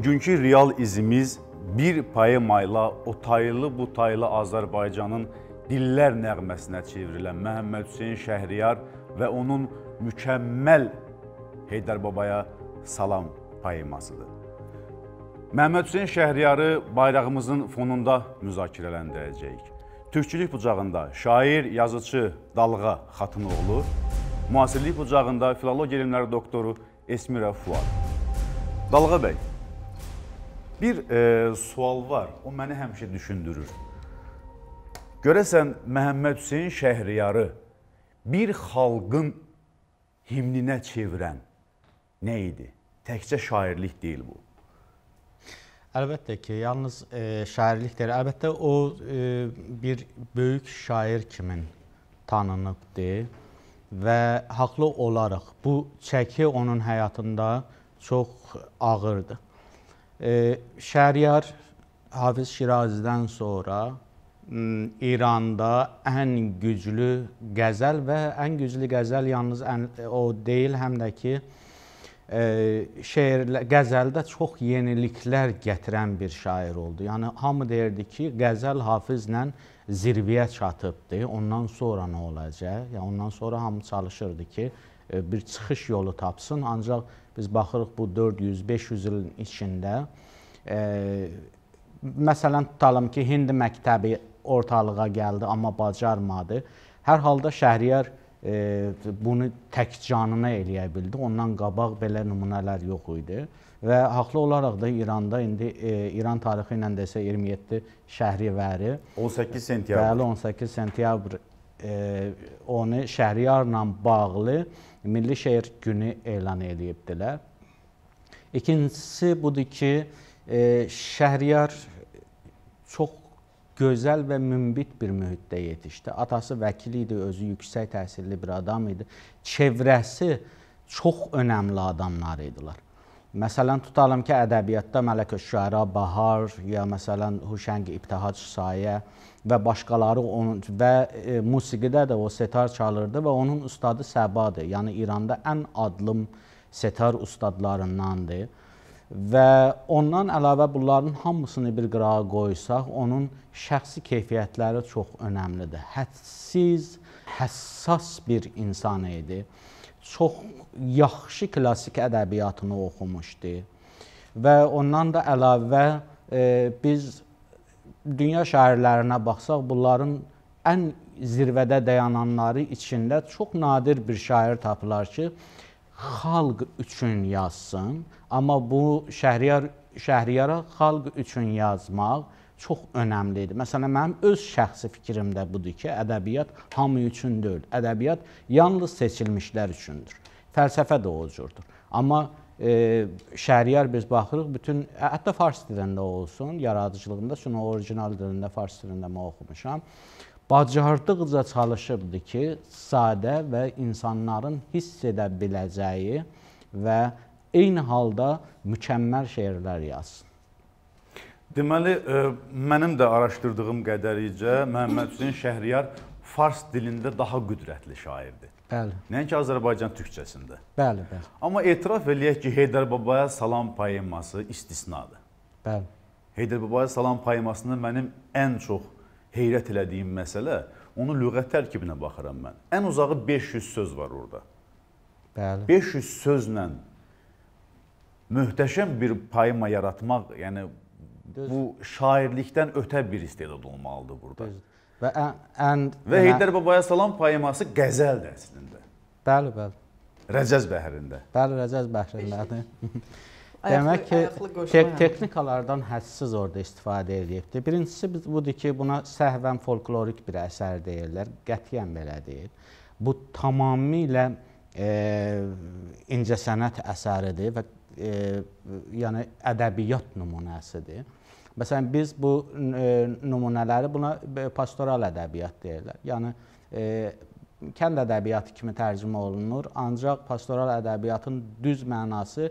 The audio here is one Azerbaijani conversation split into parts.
bugünkü real izimiz bir poemayla o taylı bu taylı Azərbaycanın dillər nəğməsinə çevrilən Məhəmməd Hüseyn Şəhriyar və onun mükəmməl Heydər Babaya salam poemasıdır. Məhəmməd Hüseyn Şəhriyarı bayrağımızın fonunda müzakirələndirəcəyik. Türkçülük bucağında şair, yazıcı Dalğa Xatınoğlu, müasirlik bucağında filologiya elmləri doktoru Esmira Fuad. Dalğa bəy, Bir e, sual var, o məni həmişə düşündürür. Görəsən Məhəmməd Hüseyn Şəhriyarı bir xalqın himninə çevirən nə idi? Təkcə şairlik deyil bu. Əlbəttə ki, yalnız e, şairlik deyil. Əlbəttə o e, bir böyük şair kimin tanınıbdır və haqlı olaraq bu çəki onun həyatında çox ağırdır. Şəhriyar Hafiz Şirazidən sonra hmm, İranda ən güclü qəzəl və ən güclü qəzəl yalnız ən, e, o deyil, həm də ki e, şeir qəzəldə çox yeniliklər gətirən bir şair oldu. Yəni hamı deyirdi ki, qəzəl Hafizlə zirvəyə çatıbdı. Ondan sonra nə olacaq? Yəni ondan sonra hamı çalışırdı ki, e, bir çıxış yolu tapsın, ancaq Biz baxırıq bu 400-500 ilin içində e, məsələn tutalım ki, Hind məktəbi ortalığa gəldi, amma bacarmadı. Hər halda Şəhriyar e, bunu tək canına eləyə bildi. Ondan qabaq belə nümunələr yox idi və haqlı olaraq da İranda indi e, İran tarixi ilə desə 27 şəhri vəri 18 sentyabr. Bəli, 18 sentyabr E, onu Şəhriyarla bağlı Milli Şeir Günü elan eləyibdilər. İkincisi budur ki, e, Şəhriyar çox gözəl və münbit bir mühitdə yetişdi. Atası vəkil idi, özü yüksək təhsilli bir adam idi. Çevrəsi çox önəmli adamlar idilər. Məsələn, tutalım ki, ədəbiyyatda Mələkə Şüəra Bahar ya məsələn Huşəng İbtihac Sayə, və başqaları onun və e, musiqidə də o setar çalırdı və onun ustadı Səbadır. Yəni İranda ən adlım setar ustadlarındandır. Və ondan əlavə bunların hamısını bir qırağa qoysaq, onun şəxsi keyfiyyətləri çox önəmlidir. Hədsiz, həssas bir insan idi. Çox yaxşı klassik ədəbiyyatını oxumuşdu. Və ondan da əlavə e, biz dünya şairlərinə baxsaq, bunların ən zirvədə dayananları içində çox nadir bir şair tapılar ki, xalq üçün yazsın, amma bu Şəhriyar Şəhriyara xalq üçün yazmaq çox önəmlidir. Məsələn, mənim öz şəxsi fikrimdə budur ki, ədəbiyyat hamı üçün deyil. Ədəbiyyat yalnız seçilmişlər üçündür. Fəlsəfə də o cürdür. Amma e, şəriyar biz baxırıq, bütün, hətta fars dilində olsun, yaradıcılığında, çünki orijinal dilində, fars dilində mən oxumuşam. Bacardıqca çalışıbdır ki, sadə və insanların hiss edə biləcəyi və eyni halda mükəmməl şeirlər yazsın. Deməli, ə, mənim də araşdırdığım qədəricə Məhəmməd Hüseyn Şəhriyar fars dilində daha qüdrətli şairdir. Bəli. Nəinki Azərbaycan türkçəsində. Bəli, bəli. Amma etiraf eləyək ki, Heydər Babaya salam poeması istisnadır. Bəli. Heydər Babaya salam poemasında mənim ən çox heyrət elədiyim məsələ onun lüğət tərkibinə baxıram mən. Ən uzağı 500 söz var orada. Bəli. 500 sözlə möhtəşəm bir poema yaratmaq, yəni Düz. bu şairlikdən ötə bir istedad olmalıdır burada. Düzdür. Və e, and Və Heydər Babaya salam poeması qəzəldir əslində. Bəli, bəli. Rəcəz bəhrində. Bəli, Rəcəz bəhrindədir. Demək ki, te texnikalardan həssiz orada istifadə edibdir. Birincisi budur ki, buna səhvən folklorik bir əsər deyirlər. Qətiyyən belə deyil. Bu tamamilə e, incəsənət əsəridir və e, yəni ədəbiyyat nümunəsidir. Məsələn, biz bu e, nümunələri buna e, pastoral ədəbiyyat deyirlər. Yəni, e, kənd ədəbiyyatı kimi tərcümə olunur, ancaq pastoral ədəbiyyatın düz mənası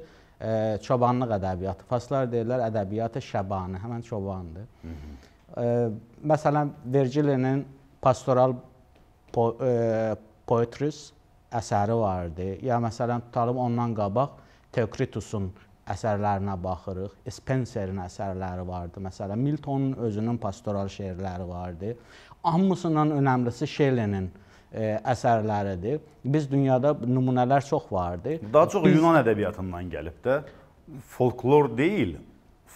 çobanlıq ədəbiyyatı. Faslar deyirlər ədəbiyyatı şəbanı, həmən çobandır. Hı -hı. Məsələn, Vergilinin pastoral po poetris əsəri vardı. Ya məsələn, tutalım ondan qabaq Teokritus'un əsərlərinə baxırıq. Spencerin əsərləri vardı. Məsələn, Miltonun özünün pastoral şeirləri vardı. Hamısından önəmlisi Shelley-nin ə, e, əsərləridir. Biz dünyada nümunələr çox vardı. Daha çox Biz... Yunan ədəbiyyatından gəlib də folklor deyil,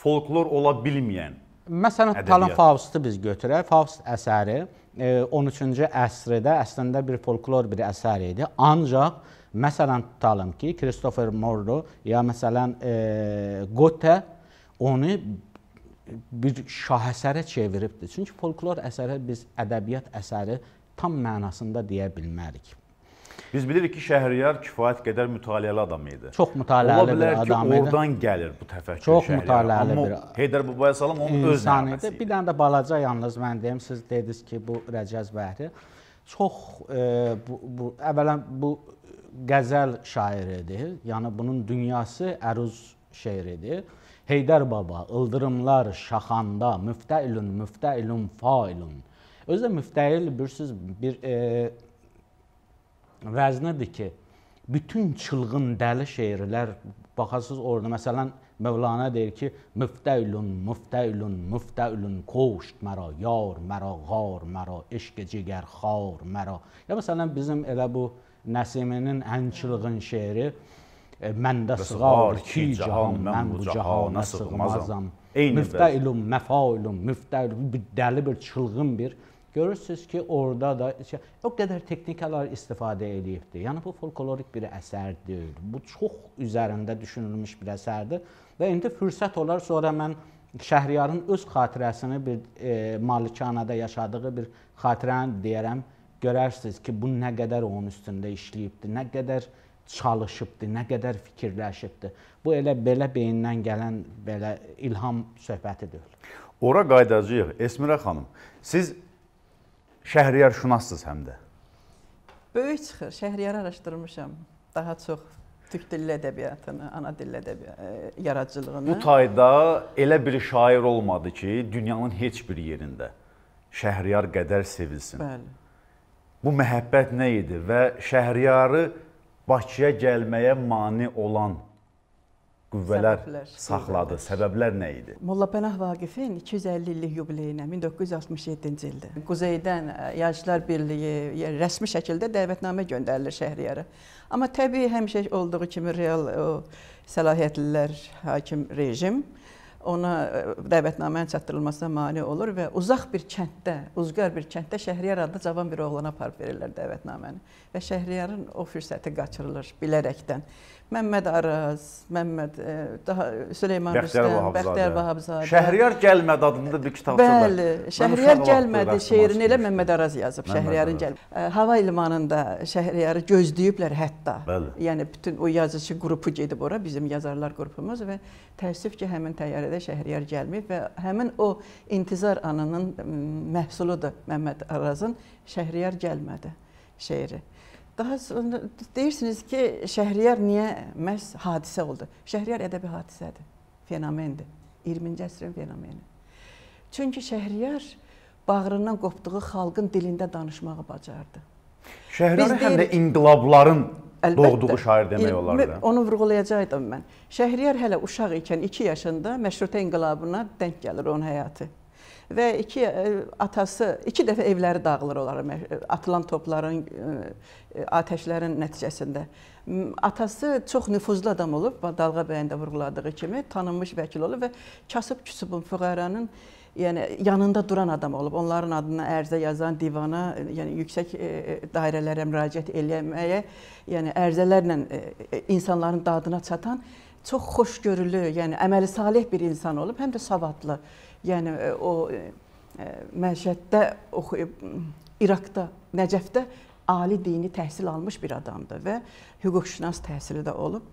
folklor ola bilməyən. Məsələn, Talan Faustu biz götürək. Faust əsəri 13-cü e, əsrdə əslində bir folklor bir əsər idi. Ancaq Məsələn, tutalım ki, Christopher Morro ya məsələn e, Goethe onu bir şahəsərə çeviribdir. Çünki folklor əsəri biz ədəbiyyat əsəri tam mənasında deyə bilmərik. Biz bilirik ki, Şəhriyar kifayət qədər mütaliəli adam idi. Çox mütaliəli bir adam idi. Ola bilər ki, oradan gəlir bu təfəkkür Çox Şəhriyar. mütaliəli Amma bir Heydər Babaya salam onun öz nəğməsi idi. Bir dənə də balaca yalnız mən deyim, siz dediniz ki, bu Rəcəz Bəhri çox e, bu, bu əvvəla bu qəzəl şairidir. Yəni bunun dünyası əruz şeiridir. Heydər baba, ildırımlar şaxanda, müftəilun, müftəilun, failun. Özü də müftəil bilirsiniz bir e, vəznədir ki, bütün çılğın dəli şeirlər baxasız orada məsələn Mövlana deyir ki, müftəilun, müftəilun, müftəilun, qoşt məra, yar, məra, qar, məra, eşq cigər, xar, məra. Ya məsələn bizim elə bu e, Nəsiminin ən çılğın şeiri e, məndə sığar ki cahan mən bu cahana sığmazam. Müftəilum məfailum müftəil dəli bir çılğın bir Görürsüz ki, orada da şey, o qədər texnikalar istifadə edilibdi. Yəni bu folklorik bir əsər deyil. Bu çox üzərində düşünülmüş bir əsərdir və indi fürsət olar sonra mən Şəhriyarın öz xatirəsini bir e, malikanədə yaşadığı bir xatirəni deyərəm görərsiniz ki, bu nə qədər onun üstündə işləyibdi, nə qədər çalışıbdı, nə qədər fikirləşibdi. Bu elə belə beyindən gələn belə ilham söhbəti deyil. Ora qayıdacağıq. Esmirə xanım, siz şəhriyar şunassınız həm də. Böyük çıxır. Şəhriyarı araşdırmışam. Daha çox türk dilli ədəbiyyatını, ana dilli ədəbiyyat e, yaradıcılığını. Bu tayda elə bir şair olmadı ki, dünyanın heç bir yerində Şəhriyar qədər sevilsin. Bəli bu məhəbbət nə idi və Şəhriyarı Bakıya gəlməyə mane olan qüvvələr səbəblər, saxladı. Səbəblər nə idi? Molla Pənah Vaqifin 250 illik yubileyinə 1967-ci ildə Quzeydən e, Yazıçılar Birliyi e, rəsmi şəkildə dəvətnamə göndərilir Şəhriyara. Amma təbii həmişə olduğu kimi real o, səlahiyyətlilər hakim rejim ona e, dəvətnamənin çatdırılmasına mane olur və uzaq bir kənddə, uzqar bir kənddə Şəhriyar adlı cavan bir oğlana aparıb verirlər dəvətnaməni və Şəhriyarın o fürsəti qaçırılır bilərəkdən. Məmməd Araz, Məmməd e, daha Süleyman Rüstəm, Bəxtiyar Vahabzadə. Şəhriyar gəlmədi adında bir kitab var. Bəli, Şəhriyar gəlmədi şeirini elə Məmməd Araz yazıb Şəhriyarın gəl. E, hava limanında Şəhriyarı gözləyiblər hətta. Bəli. Yəni bütün o yazıçı qrupu gedib ora, bizim yazarlar qrupumuz və təəssüf ki, həmin təyyarədə Fəridə Şəhriyar gəlməyib və həmin o intizar anının məhsuludur Məmməd Arazın Şəhriyar gəlmədi şeiri. Daha sonra deyirsiniz ki, Şəhriyar niyə məhz hadisə oldu? Şəhriyar ədəbi hadisədir, fenomendir, 20-ci əsrin fenomeni. Çünki Şəhriyar bağrından qopduğu xalqın dilində danışmağı bacardı Şəhriyarı həm də inqilabların Əlbəttə. Doğduğu şair demək olar da. Onu vurğulayacaqdım mən. Şəhriyar hələ uşaq ikən 2 yaşında Məşrutə inqilabına denk gəlir onun həyatı. Və iki e, atası, iki dəfə evləri dağılır onların, e, atılan topların, e, atəşlərin nəticəsində. Atası çox nüfuzlu adam olub, Dalğa bəyin də vurğuladığı kimi tanınmış vəkil olub və kasıb-küsubun, füqəranın yəni yanında duran adam olub. Onların adına ərizə yazan divana, yəni yüksək e, e, dairələrə müraciət eləməyə, yəni ərizələrlə e, insanların dadına çatan çox xoşgörülü, yəni əməli salih bir insan olub, həm də savadlı. Yəni o məşəddə oxuyub İraqda, Nəcəfdə ali dini təhsil almış bir adamdır və hüquqşünas təhsili də olub.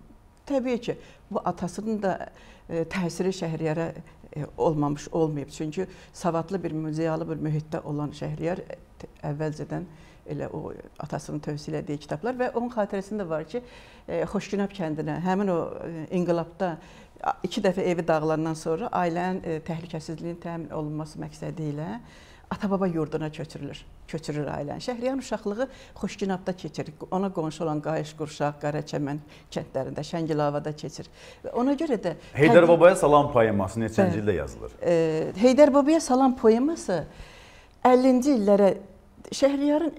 Təbii ki, bu atasının da təsiri Şəhriyərə E, olmamış olmayıb. Çünki savadlı bir muzeyalı bir mühitdə olan Şəhriyar e, əvvəlcədən elə o atasının tövsiyə elədiyi kitablar və onun xatirəsində var ki, e, Xoşgünab kəndinə həmin o inqilabda iki dəfə evi dağılandan sonra ailənin təhlükəsizliyinin təmin olunması məqsədi ilə ata-baba yurduna köçürülür. Köçürür ailən. Şəhriyar uşaqlığı Xoşginabda keçir. Ona qonşu olan Qayış, Qurşaq, Qaraçəmən kəndlərində, Şəngilavada keçir. Və ona görə də Heydər təqdim... Babaya salam poeması neçənci ildə yazılır? E, Heydər Babaya salam poeması 50-ci illərə Şəhriyarın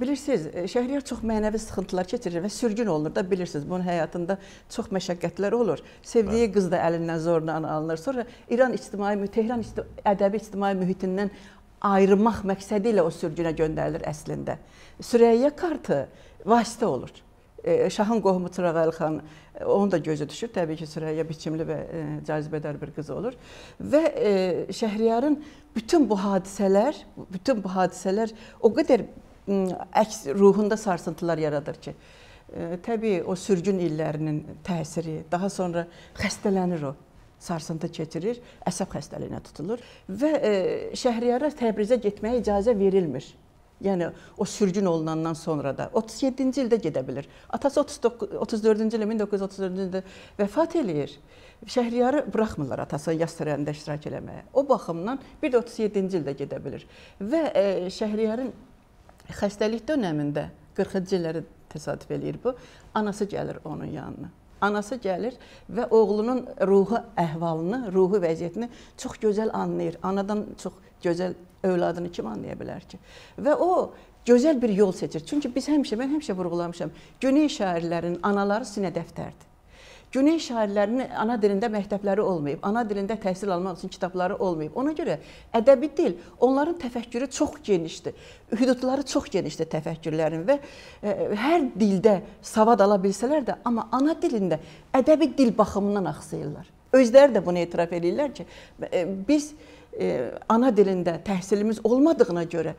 bilirsiniz, Şəhriyar çox mənəvi sıxıntılar keçirir və sürgün olunur da bilirsiniz. Bunun həyatında çox məşəqqətlər olur. Sevdiyi Bəli. qız da əlindən zorla alınır. Sonra İran ictimai Tehran ictimai, ədəbi ictimai mühitindən ayırmaq məqsədi ilə o sürgünə göndərilir əslində. Sürəyyə kartı vasitə olur. E, Şahın qohumu Çırağı Əlxan onun da gözü düşür. Təbii ki, Sürəyyə biçimli və e, cazibədar bir qız olur. Və e, Şəhriyarın bütün bu hadisələr, bütün bu hadisələr o qədər əks ruhunda sarsıntılar yaradır ki, təbii o sürgün illərinin təsiri, daha sonra xəstələnir o sarsıntı keçirir, əsəb xəstəliyinə tutulur və e, şəhriyara Təbrizə getməyə icazə verilmir. Yəni o sürgün olunandan sonra da 37-ci ildə gedə bilər. Atası 34-cü ildə 1934-cü ildə vəfat eləyir. Şəhriyarı buraxmırlar atasının yas törənində iştirak eləməyə. O baxımdan bir də 37-ci ildə gedə bilər. Və e, Şəhriyarın xəstəlik dövründə 40-cı illəri təsadüf eləyir bu. Anası gəlir onun yanına. Anası gəlir və oğlunun ruhu əhvalını, ruhu vəziyyətini çox gözəl anlayır. Anadan çox gözəl övladını kim anlaya bilər ki? Və o gözəl bir yol seçir. Çünki biz həmişə, mən həmişə vurğulamışam, güney şairlərinin anaları sinə dəftərdir. Güney şairlərinin ana dilində məktəbləri olmayıb, ana dilində təhsil almaq üçün kitabları olmayıb. Ona görə ədəbi dil onların təfəkkürü çox genişdir. Hüdudları çox genişdir təfəkkürlərin və ə, e, hər dildə savad ala bilsələr də, amma ana dilində ədəbi dil baxımından axsayırlar. Özləri də bunu etiraf eləyirlər ki, e, biz e, ana dilində təhsilimiz olmadığına görə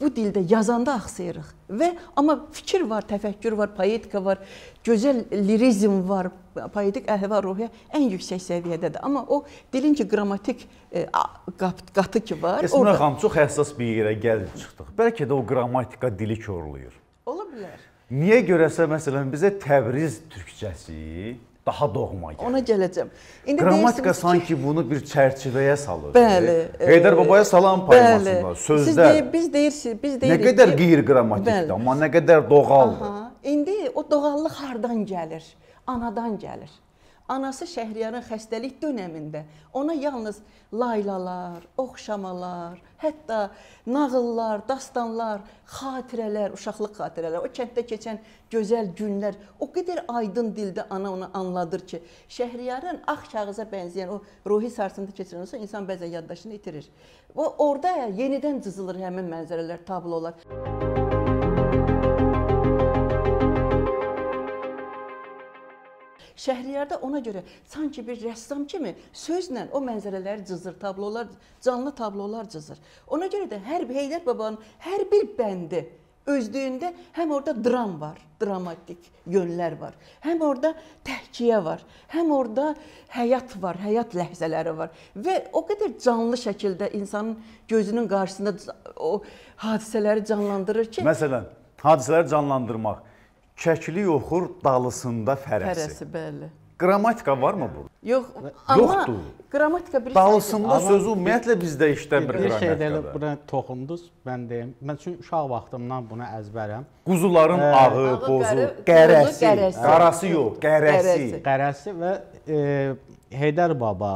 bu dildə yazanda axsayırıq və amma fikir var, təfəkkür var, poetika var, gözəl lirizm var, poetik əhva ruhiyyə ən yüksək səviyyədədir. Amma o dilin ki qrammatik e, qatı ki var, Esmə orada xanım çox həssas bir yerə gəlib çıxdıq. Bəlkə də o qrammatika dili korlayır. Ola bilər. Niyə görəsə məsələn bizə Təbriz türkçəsi daha doğma gəlir. Ona gələcəm. İndi qrammatika ki... sanki bunu bir çərçivəyə salır. Bəli. E, Heydər e, babaya salam paylaşmasında sözlər. Siz deyir, biz deyirsiniz, biz deyirik. Nə qədər qeyri-qrammatikdir, amma nə qədər doğaldır. Aha. İndi o doğallıq hardan gəlir? Anadan gəlir. Anası Şəhriyarın xəstəlik dönəmində ona yalnız laylalar, oxşamalar, hətta nağıllar, dastanlar, xatirələr, uşaqlıq xatirələri, o kənddə keçən gözəl günlər o qədər aydın dildə ana onu anladır ki, Şəhriyarın ağ kağıza bənzəyən o ruhi sarsıntı keçirənsə insan bəzən yaddaşını itirir. O orada yenidən cızılır həmin mənzərələr, tablolar. Müzik Şəhriyarda ona görə sanki bir rəssam kimi sözlə o mənzərələri cızır, tablolar, canlı tablolar cızır. Ona görə də hər bir Heydər babanın hər bir bəndi özlüyündə həm orada dram var, dramatik yönlər var. Həm orada təhkiyə var, həm orada həyat var, həyat ləhzələri var və o qədər canlı şəkildə insanın gözünün qarşısında o hadisələri canlandırır ki, məsələn, hadisələri canlandırmaq Kəkli oxur dalısında fərəsi. Fərəsi, bəli. Qrammatika varmı burada? Yox, amma qrammatika bilirsən. Dalısında amma sözü ümumiyyətlə bizdə işləmir qrammatikada. Bir şey deyil, buna toxundunuz, mən deyim. Mən çünki uşaq vaxtımdan bunu əzbərəm. Quzuların e, ağı, bozu, qərəsi, qarası yox, qərəsi. Qərəsi və e, Heydər baba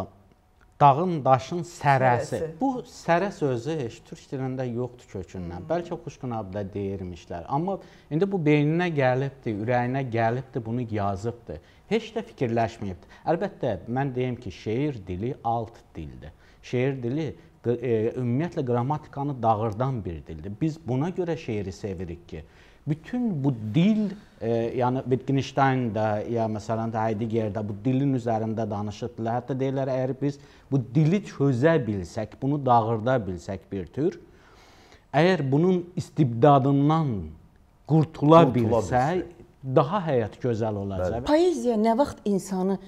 Dağın, daşın sərəsi. sərəsi. Bu sərə sözü heç türk dilində yoxdur kökündən. Hmm. Bəlkə Xuşqınabidə deyirmişlər. Amma indi bu beyninə gəlibdi, ürəyinə gəlibdi, bunu yazıbdı. Heç də fikirləşməyibdi. Əlbəttə mən deyim ki, şeir dili alt dildir. Şeir dili e, ümumiyyətlə qrammatikanı dağırdan bir dildir. Biz buna görə şeiri sevirik ki, bütün bu dil e, yəni Wittgenstein də ya məsələn Heidegger də bu dilin üzərində danışırdılar. Hətta deyirlər əgər biz bu dili çözə bilsək, bunu dağırda bilsək bir tür, əgər bunun istibdadından qurtula, qurtula bilsək, bilsək daha həyat gözəl olacaq. Bəli. Poeziya nə vaxt insanı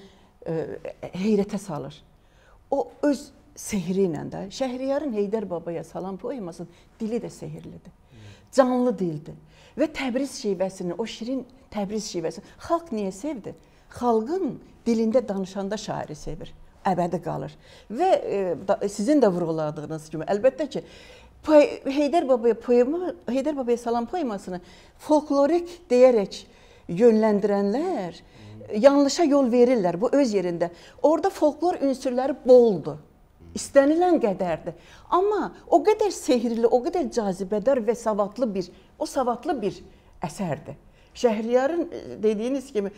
ə, e, heyrətə salır. O öz sehri ilə də Şəhriyarın Heydər Babaya salam poemasının dili də sehirlidir. Canlı dildir və Təbriz şivəsini, o şirin Təbriz şivəsini xalq niyə sevdi? Xalqın dilində danışanda şairi sevir, əbədi qalır. Və e, sizin də vurğuladığınız kimi, əlbəttə ki, Heydər Babaya poema, Heydər Babaya salam poemasını folklorik deyərək yönləndirənlər yanlışa yol verirlər bu öz yerində. Orda folklor ünsürləri boldur istənilən qədərdir. Amma o qədər sehrli, o qədər cazibədar və savadlı bir, o savadlı bir əsərdir. Şəhriyarın e, dediyiniz kimi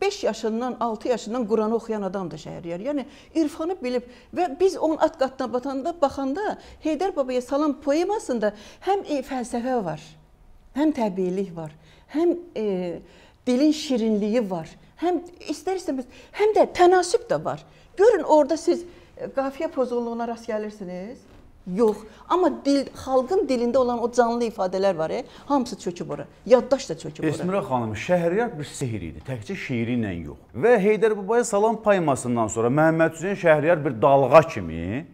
5 yaşından, 6 yaşından Quranı oxuyan adamdır Şəhriyar. Yəni irfanı bilib və biz onun at qatına batanda baxanda Heydər babaya salam poemasında həm e, fəlsəfə var, həm təbiilik var, həm e, dilin şirinliyi var, həm istər istəməz, həm də tənasüb də var. Görün orada siz qafiyə pozğunluğuna rast gəlirsiniz? Yox. Amma dil xalqın dilində olan o canlı ifadələr var, e, hamısı çöküb ora. Yaddaş da çöküb ora. Esmira xanım, Şəhriyar bir sehir idi, təkcə şeiri ilə yox. Və Heydər Babaya salam paymasından sonra Məhəmməd Hüseyn Şəhriyar bir dalğa kimi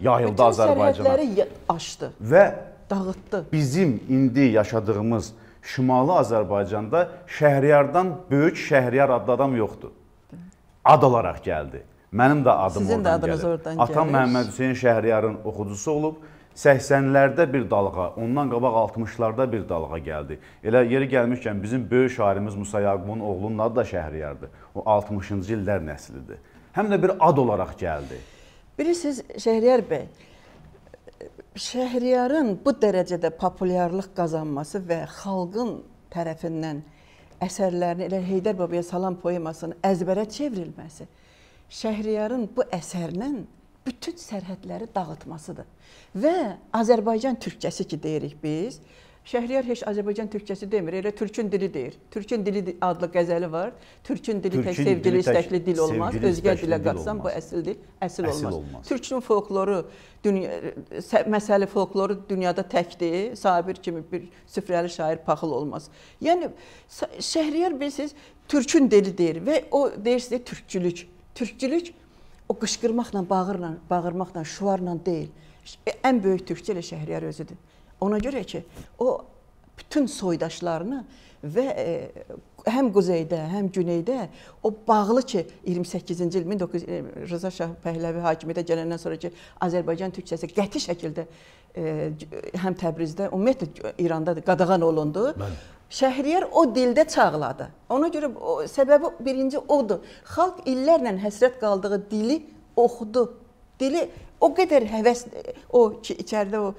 yayıldı Bütün Azərbaycana. Sərhədləri aşdı və dağıtdı. Bizim indi yaşadığımız Şimali Azərbaycanda Şəhriyardan böyük Şəhriyar adlı adam yoxdur. Ad olaraq gəldi. Mənim də adım Sizin oradan də gəlir. Oradan Atam gəlir. Məhəmməd Hüseyn Şəhriyarın oxucusu olub. 80-lərdə bir dalğa, ondan qabaq 60-larda bir dalğa gəldi. Elə yeri gəlmişkən bizim böyük şairimiz Musa Yaqubun oğlunun adı da Şəhriyardır. O 60-cı illər nəslidir. Həm də bir ad olaraq gəldi. Bilirsiniz Şəhriyar bəy, Şəhriyarın bu dərəcədə populyarlıq qazanması və xalqın tərəfindən əsərlərini elə Heydər Babaya salam poemasını əzbərə çevrilməsi Şəhriyarın bu əsərinin bütün sərhədləri dağıtmasıdır. Və Azərbaycan türkcəsi ki deyirik biz, Şəhriyar heç Azərbaycan türkçəsi demir, elə türkün dili deyir. Türkün dili adlı qəzəli var. Türkün dili türkün tək sevgili istəkli dil olmaz, özgə dilə qatsan bu əsl dil əsl, əsl olmaz. olmaz. Türkün folkloru dünya məsəli folkloru dünyada təkdir. Sabir kimi bir süfrəli şair paxıl olmaz. Yəni Şəhriyar bilirsiniz, türkün dili deyir və o deyirsə türkçülük Türkçülük o qışqırmaqla, bağırla, bağırmaqla, şuarla deyil. E, ən böyük türkçü elə Şəhriyar özüdür. Ona görə ki, o bütün soydaşlarını və e, həm quzeydə, həm güneydə o bağlı ki 28-ci il 19 e, Rza Şah Pəhləvi hakimiyyətə gələndən sonra ki Azərbaycan türkçəsi qəti şəkildə e, həm Təbrizdə, ümumiyyətlə İranda qadağan olundu. Mən. Şəhriyar o dildə çağladı. Ona görə o, səbəbi birinci odur. Xalq illərlə həsrət qaldığı dili oxudu. Dili o qədər həvəs o ki, içəridə o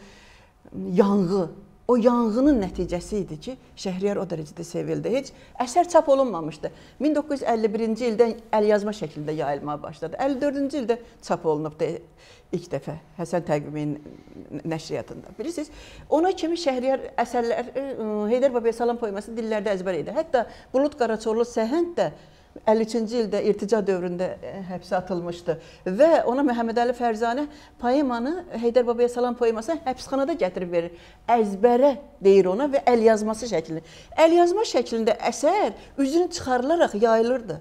yanğı, o yanğının nəticəsi idi ki, Şəhriyar o dərəcədə sevildi. Heç əsər çap olunmamışdı. 1951-ci ildə əlyazma şəklində yayılmağa başladı. 54-cü ildə çap olunubdu ilk dəfə Həsən Təqvinin nəşriyyatında. Bilirsiniz, ona kimi Şəhriyar əsərlər e, Heydər Babaya salam poeması dillərdə əzbər idi. Hətta Bulut Qaraçorlu Səhənd də 53-cü ildə irtica dövründə e, həbsə atılmışdı və ona Məhəmməd Əli Fərzanə poemanı Heydər Babaya salam poemasını həbsxanada gətirib verir. Əzbərə deyir ona və əl yazması şəklində. Əl yazma şəklində əsər üzünü çıxarılaraq yayılırdı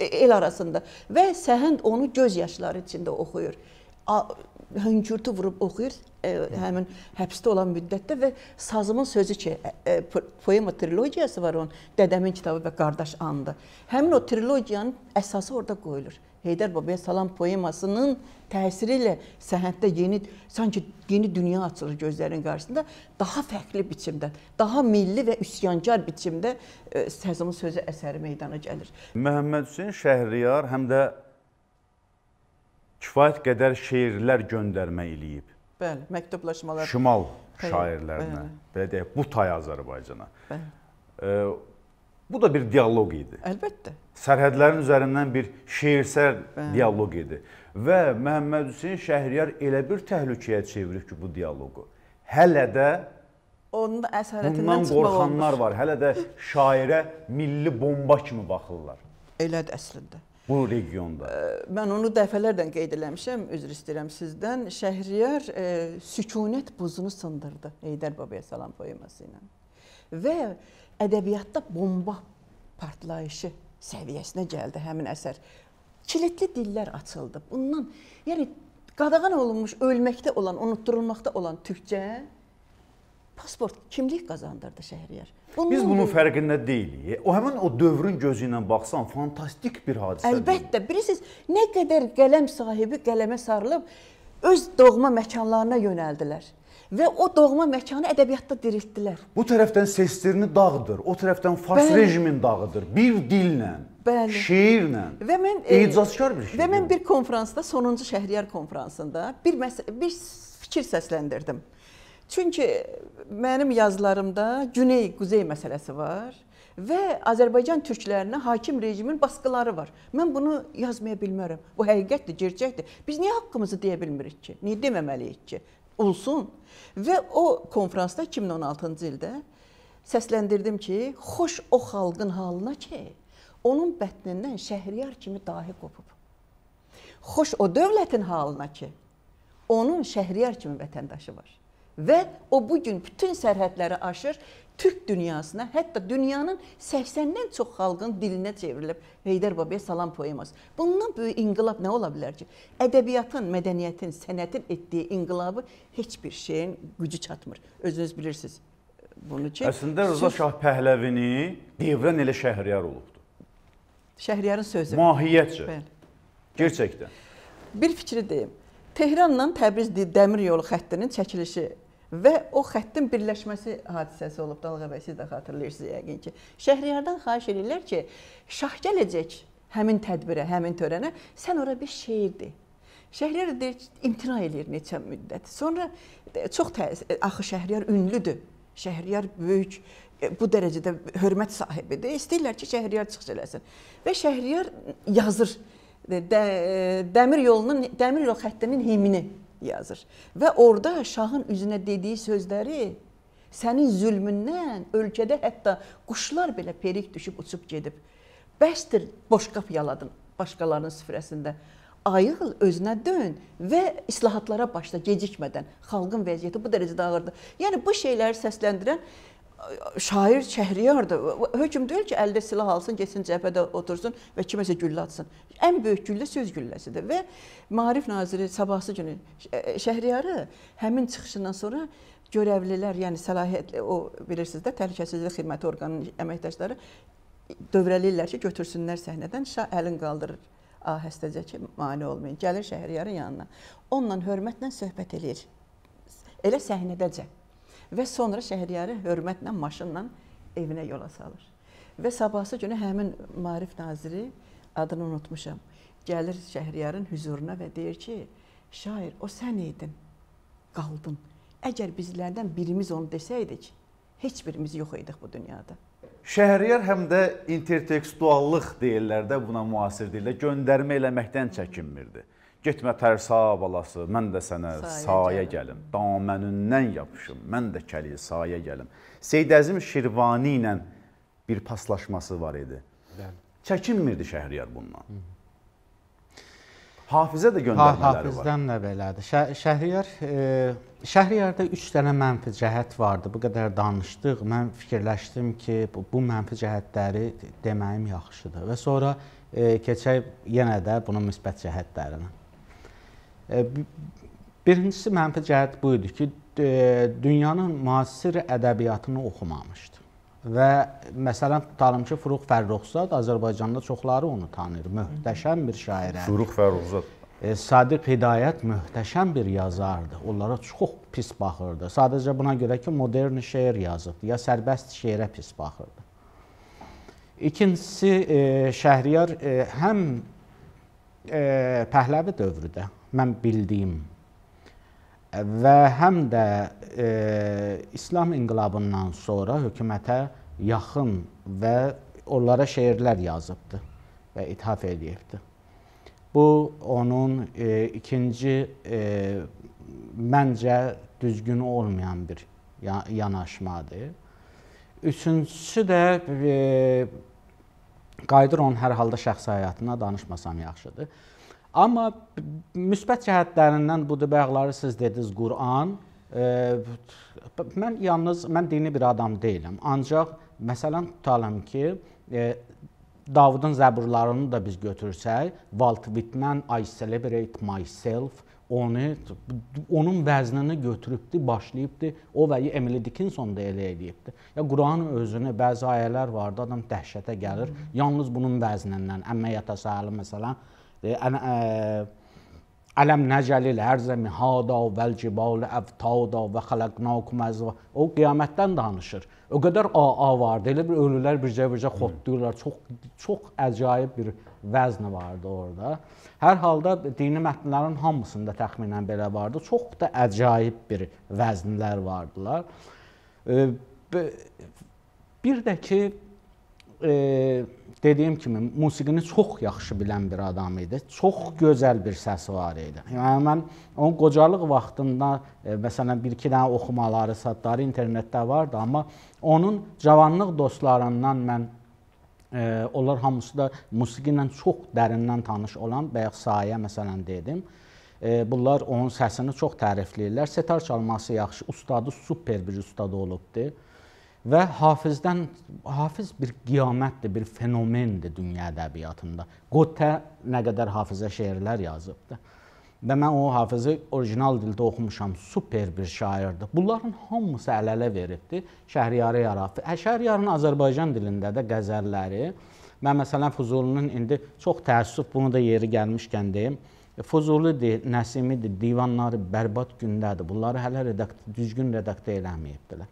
e, el arasında və Səhənd onu göz yaşları içində oxuyur hönkürtü vurub oxuyur ə, e, həmin həbsdə olan müddətdə və sazımın sözü ki, ə, e, e, poema trilogiyası var onun, Dədəmin kitabı və Qardaş andı. Həmin o trilogiyanın əsası orada qoyulur. Heydər Babaya salam poemasının təsiri ilə səhhətdə yeni sanki yeni dünya açılır gözlərin qarşısında, daha fərqli biçimdə, daha milli və üsyankar biçimdə Sazımın sözü əsəri meydana gəlir. Məhəmməd Hüseyn Şəhriyar həm də kifayət qədər şeirlər göndərmə eləyib. Bəli, məktublaşmalar. Şimal bəli, şairlərinə, bəli. belə deyək, bu tay Azərbaycana. Bəli. E, bu da bir dialoq idi. Əlbəttə. Sərhədlərin üzərindən bir şeirsər bəli. dialoq idi. Və Məhəmməd Hüseyn Şəhriyar elə bir təhlükəyə çevirib ki, bu dialoqu. Hələ də onun əsarətindən çıxmaq qorxanlar olmuş. var. Hələ də şairə milli bomba kimi baxırlar. Elədir əslində. Bu regionda. Mən onu dəfələrlə qeyd eləmişəm, üzr istəyirəm sizdən. Şəhriyar e, sükunət buzunu sındırdı Heydər Babaya salam poeması ilə. Və ədəbiyyatda bomba partlayışı səviyyəsinə gəldi həmin əsər. Kilitli dillər açıldı. Bundan, yəni qadağan olunmuş, ölməkdə olan, unutdurulmaqda olan türkcə pasport, kimlik qazandırdı şəhriyər. Bunun Biz bunun fərqində deyilik. E, o həmin o dövrün gözü ilə baxsan fantastik bir hadisədir. Əlbəttə, bilirsiniz, nə qədər qələm sahibi qələmə sarılıb öz doğma məkanlarına yönəldilər və o doğma məkanı ədəbiyyatda diriltdilər. Bu tərəfdən Sestirni dağıdır, o tərəfdən Fars Bəli. rejimin dağıdır. Bir dillə, Bəli. şeirlə. Və mən e, ecazkar bir şey. Və mən bir konfransda, sonuncu Şəhriyar konfransında bir bir fikir səsləndirdim. Çünki mənim yazılarımda Güney-Quzey məsələsi var və Azərbaycan türklərinə hakim rejimin baskıları var. Mən bunu yazmaya bilmərəm. Bu həqiqətdir, gerçəkdir. Biz niyə haqqımızı deyə bilmirik ki? Niyə deməməliyik ki? Olsun. Və o konfransda 2016-cı ildə səsləndirdim ki, xoş o xalqın halına ki, onun bətnindən şəhriyar kimi dahi qopub. Xoş o dövlətin halına ki, onun şəhriyar kimi vətəndaşı var və o bu gün bütün sərhədləri aşır Türk dünyasına, hətta dünyanın 80-dən çox xalqın dilinə çevrilib Heydər Babaya salam poeması. Bundan böyük inqilab nə ola bilər ki? Ədəbiyyatın, mədəniyyətin, sənətin etdiyi inqilabı heç bir şeyin gücü çatmır. Özünüz bilirsiniz e, bunu ki. Əslində Rıza söz... Şah Pəhləvini Devran elə Şəhriyar olubdu. Şəhriyarın sözü. Mahiyyətcə. Bəli. Gerçəkdən. Bir fikri deyim. Tehranla Təbriz dəmir yolu xəttinin çəkilişi və o xəttin birləşməsi hadisəsi olub Dalğa bəy siz də xatırlayırsınız yəqin ki. Şəhriyardan xahiş edirlər ki, şah gələcək həmin tədbirə, həmin törənə, sən ora bir şeir de. Şəhriyar deyir, imtina eləyir neçə müddət. Sonra e, çox təəssüf, e, axı Şəhriyar ünlüdür. Şəhriyar böyük e, bu dərəcədə hörmət sahibidir. İstəyirlər ki, Şəhriyar çıxış eləsin. Və Şəhriyar yazır də, dəmir yolunun dəmir yol xəttinin himnini yazır. Və orada şahın üzünə dediyi sözləri sənin zülmündən ölkədə hətta quşlar belə perik düşüb uçub gedib. Bəsdir boş qap yaladın başqalarının süfrəsində. Ayıl, özünə dön və islahatlara başla gecikmədən. Xalqın vəziyyəti bu dərəcədə ağırdır. Yəni bu şeyləri səsləndirən şair Şəhriyardır. Hökm deyil ki, əldə silah alsın, getsin cəbhədə otursun və kiməsə güllə atsın. Ən böyük güllə söz gülləsidir və Maarif naziri sabahsı günü e, Şəhriyarı həmin çıxışından sonra görəvlilər, yəni səlahiyyətli e, o bilirsiniz də təhlükəsizlik xidməti orqanının əməkdaşları dövrəlirlər ki, götürsünlər səhnədən. Şah əlin qaldırır ahəstəcə ki, mane olmayın. Gəlir Şəhriyarın yanına. Onunla hörmətlə söhbət eləyir. Elə səhnədəcə və sonra şəhəryarı hörmətlə maşınla evinə yola salır. Və sabahsı günü həmin Maarif naziri adını unutmuşam. Gəlir Şəhriyarın huzuruna və deyir ki, şair o sən idin, qaldın. Əgər bizlərdən birimiz onu desəydik, heç birimiz yox idik bu dünyada. Şəhriyar həm də intertekstuallıq deyirlər də buna müasir deyirlər, göndərmə eləməkdən çəkinmirdi. Getmə tərsa balası, mən də sənə sayə, sayə gəlim. Damənündən yapışım, mən də kəliyə sayə gəlim. Seyyid Əzim Şirvani ilə bir paslaşması var idi. Bəli. Hə. Çəkinmirdi Şəhriyar bundan. Hı. Hafizə də göndərmələri ha, hafizdən var. Hafizdən də belədir. Şə Şəhriyar e, Şəhriyarda 3 dənə mənfi cəhət vardı. Bu qədər danışdıq. Mən fikirləşdim ki, bu, bu mənfi cəhətləri deməyim yaxşıdır və sonra e, keçək yenə də bunun müsbət cəhətlərinə. Birincisi mənfi cəhət bu idi ki, e, dünyanın müasir ədəbiyyatını oxumamışdı. Və məsələn tutalım ki, Furuq Fərruxzad Azərbaycanda çoxları onu tanıyır. Möhtəşəm bir şairə. Furuq Fərruxzad. E, Sadiq Hidayət möhtəşəm bir yazardı. Onlara çox pis baxırdı. Sadəcə buna görə ki, modern şeir yazıbdı ya sərbəst şeirə pis baxırdı. İkincisi e, Şəhriyar həm Pəhləvi dövrüdə mən bildiyim və həm də e, İslam inqilabından sonra hökumətə yaxın və onlara şeirlər yazıbdı və ithaf edibdi. Bu onun e, ikinci e, məncə düzgün olmayan bir yanaşmadır. Üçüncüsü də e, qayıdır onun hər halda şəxsi həyatına danışmasam yaxşıdır. Amma müsbət cəhətlərindən bu bayaqları siz dediniz Quran. E, mən yalnız mən dini bir adam deyiləm. Ancaq məsələn tutalım ki, e, Davudun zəburlarını da biz götürsək, Walt Whitman I celebrate myself onu onun vəznini götürübdü, başlayıbdı. O və Emily Dickinson da elə eləyibdi. Ya Quran özünü bəzi ayələr vardı, adam dəhşətə gəlir. Hı -hı. Yalnız bunun vəznindən. Əmmə yatasalı məsələn علم nəcəli lərzəmi hada vəl cibal əvtada və xələqnakum az o qiyamətdən danışır. O qədər AA vardı. Elə bir ölülər bircə-bircə xotduyurlar. Çox çox əcaib bir vəzn vardı orada. Hər halda dini mətnlərin hamısında təxminən belə vardı. Çox da əcaib bir vəznlər vardılar. Bir də ki e, dediyim kimi musiqini çox yaxşı bilən bir adam idi. Çox gözəl bir səsi var idi. Yəni mən onun qocalıq vaxtında e, məsələn 1-2 dənə oxumaları, satları internetdə vardı, amma onun cavanlıq dostlarından mən e, onlar hamısı da musiqi ilə çox dərindən tanış olan bayaq Sayə məsələn dedim. E, bunlar onun səsini çox tərifləyirlər. Setar çalması yaxşı, ustadı super bir ustad olubdu və Hafizdən Hafiz bir qiyamətdir, bir fenomendir dünya ədəbiyyatında. Qotə nə qədər Hafizə şeirlər yazıbdı. Və mən o Hafizi orijinal dildə oxumuşam. Super bir şairdir. Bunların hamısı əl-ələ veribdi. Şəhriyarı yarafi. Hə, Şəhriyarın Azərbaycan dilində də qəzəlləri. Mən məsələn Füzulinin indi çox təəssüf bunu da yeri gəlmişkən deyim. Füzulidir, Nəsimidir, divanları bərbad gündədir. Bunları hələ redaktə, düzgün redaktə eləməyibdilər.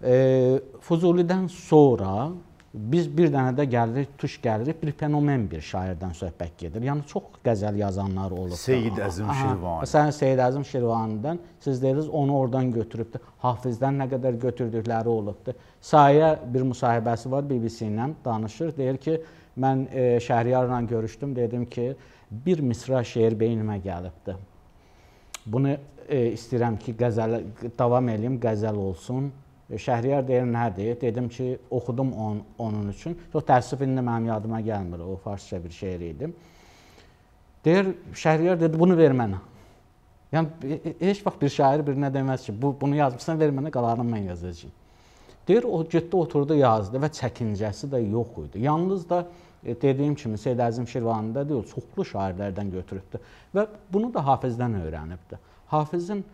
Fuzulidən sonra biz bir dənə də gəlirik, tuş gəlirik, bir fenomen bir şairdən söhbət gedir. Yəni çox qəzəl yazanlar olub. Seyid Əzim Şirvani. Məsələn, Seyid Əzim Şirvanidən siz dediniz, onu oradan götürübdü. Hafizdən nə qədər götürdükləri olubdu. Sayə bir müsahibəsi var BBC ilə danışır. Deyir ki, mən e, Şəhriyarla görüşdüm, dedim ki, bir misra şeir beynimə gəlibdi. Bunu e, istəyirəm ki, qəzəl davam eləyim, qəzəl olsun. Şəhriyar deyir nədir? Dedim ki, oxudum on, onun üçün. Çox təəssüf indi mənim yadıma gəlmir. O farsça bir şeir idi. Deyir Şəhriyar dedi bunu ver mənə. Yəni e, e, heç vaxt bir şair birinə deməz ki, bu bunu yazmısan ver mənə, qalanını mən yazacağam. Deyir o getdi oturdu yazdı və çəkincəsi də yox idi. Yalnız da e, dediyim kimi Seyid Əzim Şirvanında deyil, çoxlu şairlərdən götürübdü və bunu da Hafizdən öyrənibdi. Hafizin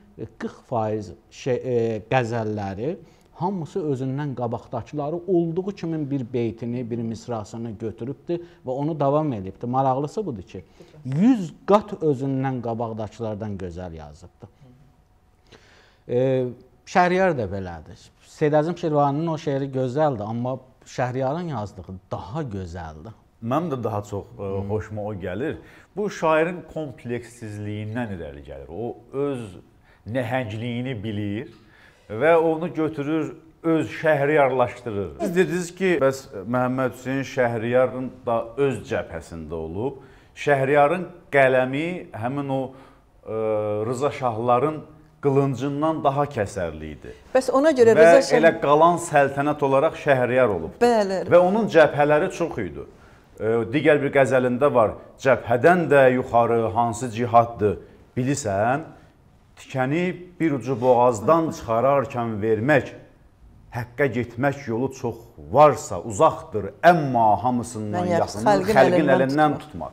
40% şey, e, qəzəlləri hamısı özündən qabaqdakıları olduğu kimi bir beytini, bir misrasını götürübdür və onu davam edibdir. Maraqlısı budur ki, 100 qat özündən qabaqdakılardan gözəl yazıbdır. E, Şəhriyar da belədir. Seyid Əzim Şirvaninin o şeiri gözəldir, amma Şəhriyarın yazdığı daha gözəldir. Mənim də daha çox ə, e, xoşuma o gəlir. Bu şairin kompleksizliyindən irəli gəlir. O öz nəhəngliyini bilir və onu götürür öz şəhriyarlaşdırır. Siz dediniz ki, bəs Məhəmməd Hüseyn Şəhriyarın da öz cəbhəsində olub. Şəhriyarın qələmi həmin o ə, e, Rıza Şahların qılıncından daha kəsərli idi. Bəs ona görə Və Rıza Şah elə qalan səltənət olaraq Şəhriyar olub. Bəli. Və onun cəbhələri çox idi. Ə, e, digər bir qəzəlində var. Cəbhədən də yuxarı hansı cihaddır? Bilisən? tikəni bir ucu boğazdan çıxararkən vermək, həqqə getmək yolu çox varsa, uzaqdır, əmma hamısından yaxındır, xəlqin əlindən tutmaq.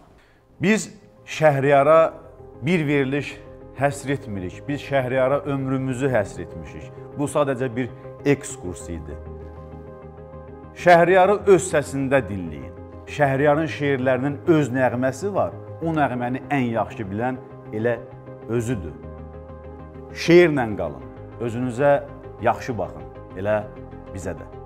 Biz şəhriyara bir veriliş həsr etmirik, biz şəhriyara ömrümüzü həsr etmişik. Bu sadəcə bir ekskurs idi. Şəhriyarı öz səsində dinləyin. Şəhriyarın şeirlərinin öz nəğməsi var. O nəğməni ən yaxşı bilən elə özüdür şeirlə qalın, özünüzə yaxşı baxın, elə bizə də.